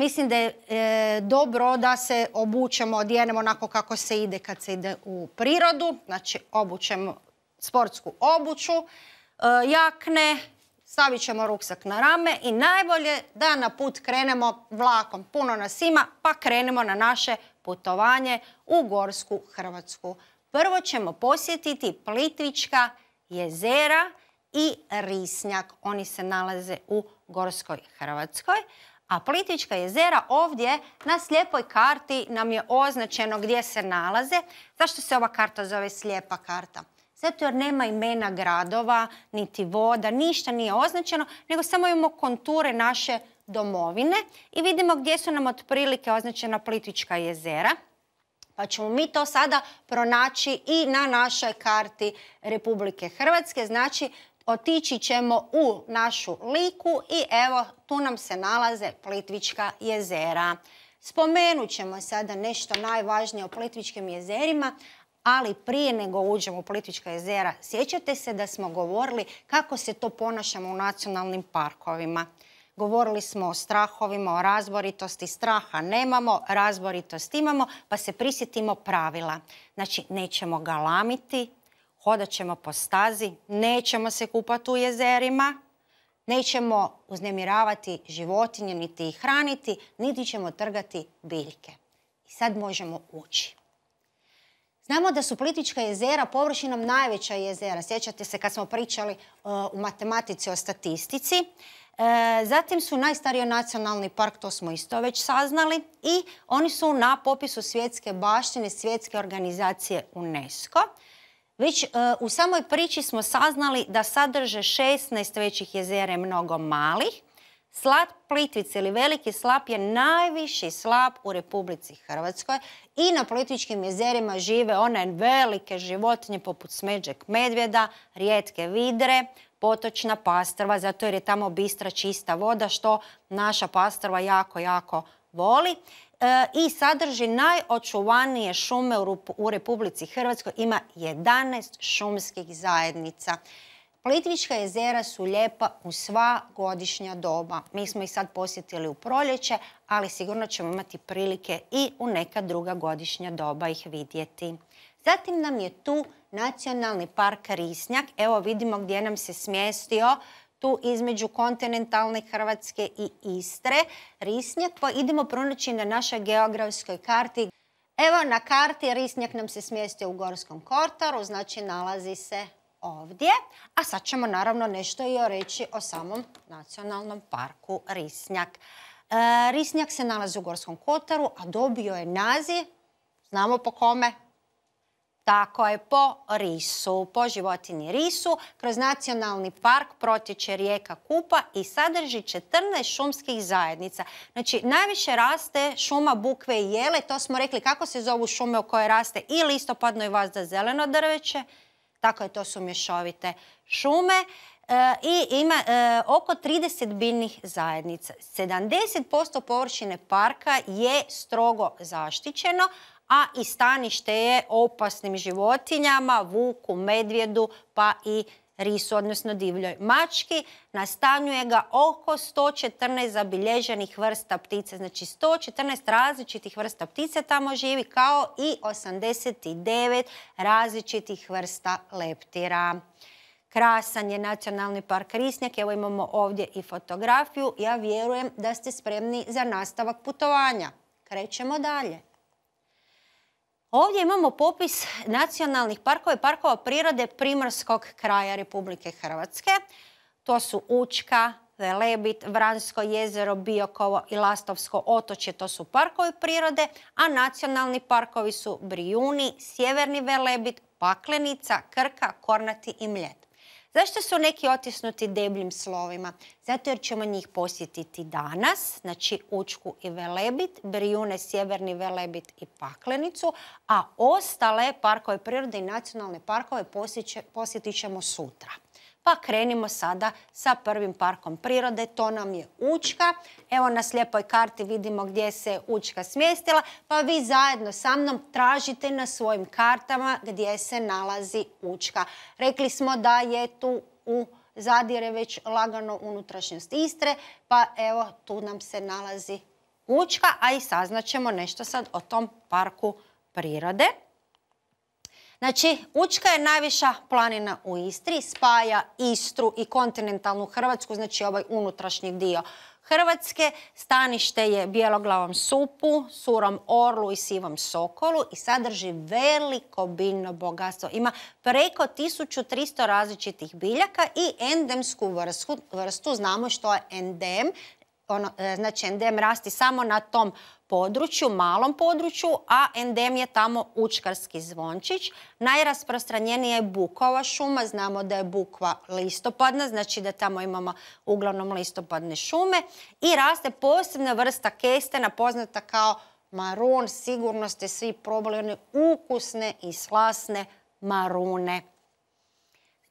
Mislim da je e, dobro da se obučemo, odjenemo onako kako se ide kad se ide u prirodu. Znači obučemo sportsku obuću, e, jakne, stavit ćemo ruksak na rame i najbolje da na put krenemo vlakom. Puno nas ima pa krenemo na naše putovanje u Gorsku Hrvatsku. Prvo ćemo posjetiti Plitvička jezera i Risnjak. Oni se nalaze u Gorskoj Hrvatskoj a Plitvička jezera ovdje na slijepoj karti nam je označeno gdje se nalaze. Zašto se ova karta zove slijepa karta? Zato jer nema imena gradova, niti voda, ništa nije označeno, nego samo imamo konture naše domovine i vidimo gdje su nam otprilike označena Plitvička jezera. Pa ćemo mi to sada pronaći i na našoj karti Republike Hrvatske. Znači, otići ćemo u našu liku i evo tu nam se nalaze Plitvička jezera. Spomenut ćemo sada nešto najvažnije o Plitvičkim jezerima, ali prije nego uđemo u Plitvička jezera, sjećate se da smo govorili kako se to ponašamo u nacionalnim parkovima. Govorili smo o strahovima, o razboritosti. Straha nemamo, razboritost imamo, pa se prisjetimo pravila. Znači, nećemo lamiti, hodat ćemo po stazi, nećemo se kupati u jezerima, nećemo uznemiravati životinje, niti ih hraniti, niti ćemo trgati biljke. I sad možemo ući. Znamo da su politička jezera površinom najveća jezera. Sjećate se kad smo pričali uh, u matematici o statistici. Uh, zatim su najstariji nacionalni park, to smo isto već saznali, i oni su na popisu svjetske baštine, svjetske organizacije UNESCO. Već e, u samoj priči smo saznali da sadrže 16 većih jezera mnogo malih. Slat Plitvice ili Veliki slap je najviši slap u Republici Hrvatskoj i na Plitvičkim jezerima žive one velike životinje poput smeđeg medvjeda, rijetke vidre, potočna pastrva, zato jer je tamo bistra čista voda što naša pastrva jako, jako voli. E, i sadrži najočuvanije šume u Republici Hrvatskoj. Ima 11 šumskih zajednica. Plitvička jezera su lijepa u sva godišnja doba. Mi smo ih sad posjetili u proljeće, ali sigurno ćemo imati prilike i u neka druga godišnja doba ih vidjeti. Zatim nam je tu nacionalni park Risnjak. Evo vidimo gdje nam se smjestio tu između kontinentalne Hrvatske i Istre, Risnjak, pa idemo pronaći na našoj geografskoj karti. Evo na karti Risnjak nam se smjestio u Gorskom Kortaru, znači nalazi se ovdje. A sad ćemo naravno nešto i o reći o samom nacionalnom parku Risnjak. E, Risnjak se nalazi u Gorskom Kotaru, a dobio je naziv, znamo po kome, tako je, po risu, po životinji risu, kroz nacionalni park protječe rijeka Kupa i sadrži 14 šumskih zajednica. Znači, najviše raste šuma bukve i jele, to smo rekli kako se zovu šume u koje raste i listopadno i vazda zeleno drveće, tako je, to su mješovite šume e, i ima e, oko 30 biljnih zajednica. 70% površine parka je strogo zaštićeno, a i stanište je opasnim životinjama, vuku, medvjedu pa i risu, odnosno divljoj mački. Nastanjuje ga oko 114 zabilježenih vrsta ptice. Znači 114 različitih vrsta ptice tamo živi kao i 89 različitih vrsta leptira. Krasan je nacionalni park Risnjak. Evo imamo ovdje i fotografiju. Ja vjerujem da ste spremni za nastavak putovanja. Krećemo dalje. Ovdje imamo popis nacionalnih parkova i parkova prirode primorskog kraja Republike Hrvatske. To su Učka, Velebit, Vransko jezero, Biokovo i Lastovsko otočje, to su parkovi prirode, a nacionalni parkovi su Brijuni, Sjeverni Velebit, Paklenica, Krka, Kornati i Mljet. Zašto su neki otisnuti debljim slovima? Zato jer ćemo njih posjetiti danas, znači Učku i Velebit, Brijune, Sjeverni Velebit i Paklenicu, a ostale parkove prirode i nacionalne parkove posjetit ćemo sutra. Pa krenimo sada sa prvim parkom prirode, to nam je Učka. Evo na slijepoj karti vidimo gdje se Učka smjestila, pa vi zajedno sa mnom tražite na svojim kartama gdje se nalazi Učka. Rekli smo da je tu u zadire već lagano unutrašnjost Istre, pa evo tu nam se nalazi Učka, a i saznaćemo nešto sad o tom parku prirode. Znači, Učka je najviša planina u Istri, spaja Istru i kontinentalnu Hrvatsku, znači ovaj unutrašnji dio Hrvatske. Stanište je bijeloglavom supu, surom orlu i sivom sokolu i sadrži veliko biljno bogatstvo. Ima preko 1300 različitih biljaka i endemsku vrstu, vrstu znamo što je endem, ono, e, znači endem rasti samo na tom području, malom području, a endem je tamo učkarski zvončić. Najrasprostranjenija je bukova šuma, znamo da je bukva listopadna, znači da tamo imamo uglavnom listopadne šume i raste posebna vrsta kestena poznata kao marun, sigurno ste svi probali one ukusne i slasne marune.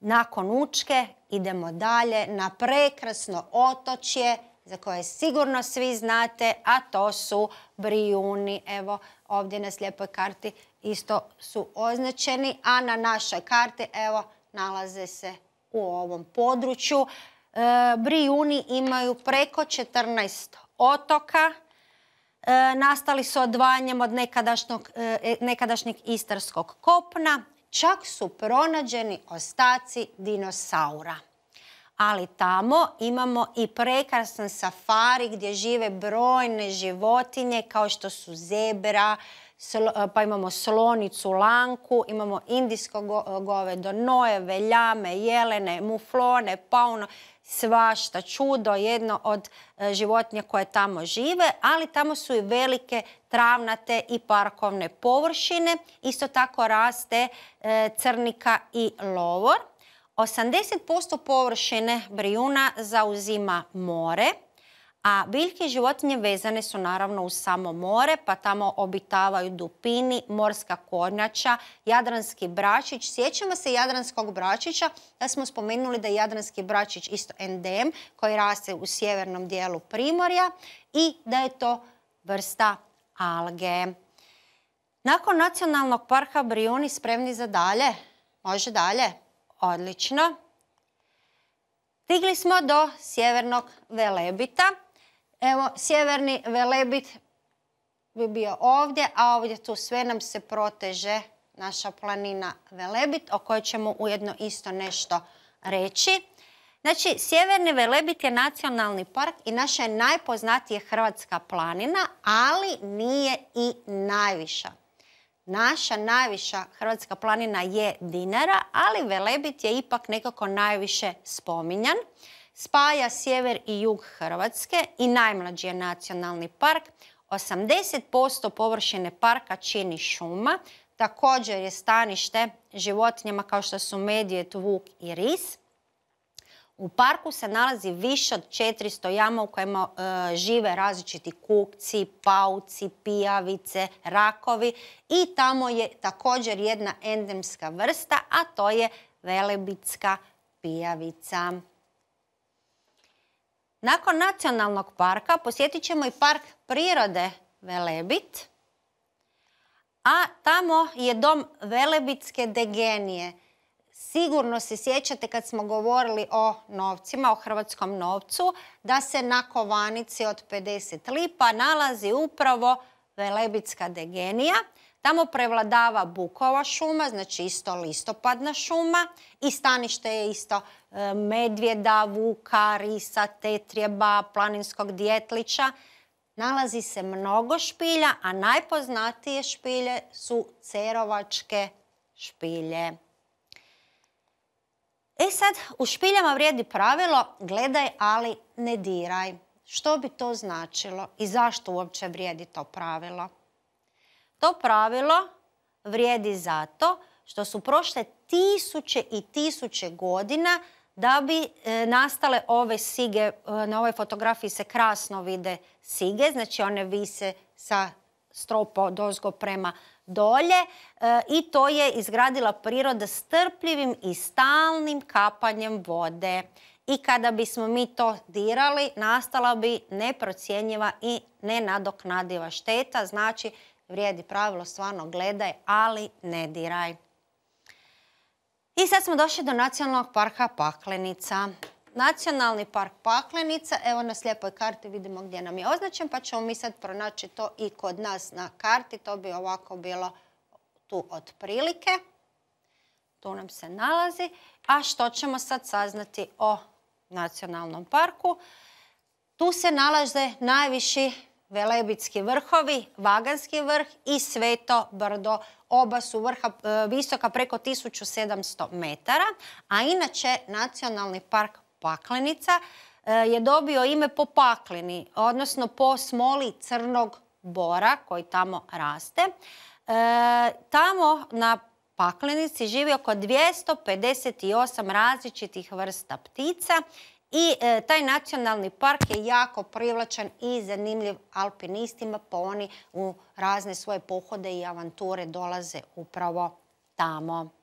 Nakon učke idemo dalje na prekrasno otočje za koje sigurno svi znate, a to su brijuni. Evo ovdje na slijepoj karti isto su označeni, a na našoj karti evo nalaze se u ovom području. E, brijuni imaju preko 14 otoka. E, nastali su odvanjem od e, nekadašnjeg istarskog kopna. Čak su pronađeni ostaci dinosaura ali tamo imamo i prekrasan safari gdje žive brojne životinje kao što su zebra, eh, pa imamo slonicu, lanku, imamo indijsko eh, govedo, nojeve, ljame, jelene, muflone, pauno, svašta, čudo, jedno od eh, životinja koje tamo žive, ali tamo su i velike travnate i parkovne površine. Isto tako raste crnika i lovor. 80% površine Brijuna zauzima more, a biljke i životinje vezane su naravno uz samo more, pa tamo obitavaju dupini, morska kornjača, jadranski bračić. Sjećamo se jadranskog bračića, da smo spomenuli da je jadranski bračić isto endem koji raste u sjevernom dijelu Primorja i da je to vrsta alge. Nakon nacionalnog parka Brijuni spremni za dalje? Može dalje? Odlično. Stigli smo do sjevernog velebita. Evo, sjeverni velebit bi bio ovdje, a ovdje tu sve nam se proteže naša planina velebit, o kojoj ćemo ujedno isto nešto reći. Znači, Sjeverni Velebit je nacionalni park i naša je najpoznatija hrvatska planina, ali nije i najviša. Naša najviša hrvatska planina je Dinara, ali Velebit je ipak nekako najviše spominjan. Spaja sjever i jug Hrvatske i najmlađi je nacionalni park. 80% površine parka čini šuma. Također je stanište životinjama kao što su medijet, vuk i ris. U parku se nalazi više od 400 jama u kojima e, žive različiti kukci, pauci, pijavice, rakovi i tamo je također jedna endemska vrsta, a to je velebitska pijavica. Nakon nacionalnog parka posjetit ćemo i park prirode Velebit, a tamo je dom Velebitske degenije – Sigurno se sjećate kad smo govorili o novcima, o hrvatskom novcu, da se na kovanici od 50 lipa nalazi upravo Velebitska degenija. Tamo prevladava bukova šuma, znači isto listopadna šuma i stanište je isto e, medvjeda, vuka, risa, tetrijeba, planinskog djetlića. Nalazi se mnogo špilja, a najpoznatije špilje su cerovačke špilje. E sad, u špiljama vrijedi pravilo gledaj, ali ne diraj. Što bi to značilo i zašto uopće vrijedi to pravilo? To pravilo vrijedi zato što su prošle tisuće i tisuće godina da bi e, nastale ove sige, e, na ovoj fotografiji se krasno vide sige, znači one vise sa stropo dozgo prema dolje eh, i to je izgradila priroda strpljivim i stalnim kapanjem vode. I kada bismo mi to dirali, nastala bi neprocjenjiva i nenadoknadiva šteta. Znači, vrijedi pravilo, stvarno gledaj, ali ne diraj. I sad smo došli do Nacionalnog parka Paklenica. Nacionalni park Paklenica, evo na slijepoj karti vidimo gdje nam je označen, pa ćemo mi sad pronaći to i kod nas na karti. To bi ovako bilo tu otprilike. Tu nam se nalazi. A što ćemo sad saznati o nacionalnom parku? Tu se nalaze najviši Velebitski vrhovi, Vaganski vrh i Sveto brdo. Oba su vrha e, visoka preko 1700 metara, a inače Nacionalni park paklenica e, je dobio ime po pakleni, odnosno po smoli crnog bora koji tamo raste. E, tamo na paklenici živi oko 258 različitih vrsta ptica i e, taj nacionalni park je jako privlačan i zanimljiv alpinistima pa oni u razne svoje pohode i avanture dolaze upravo tamo.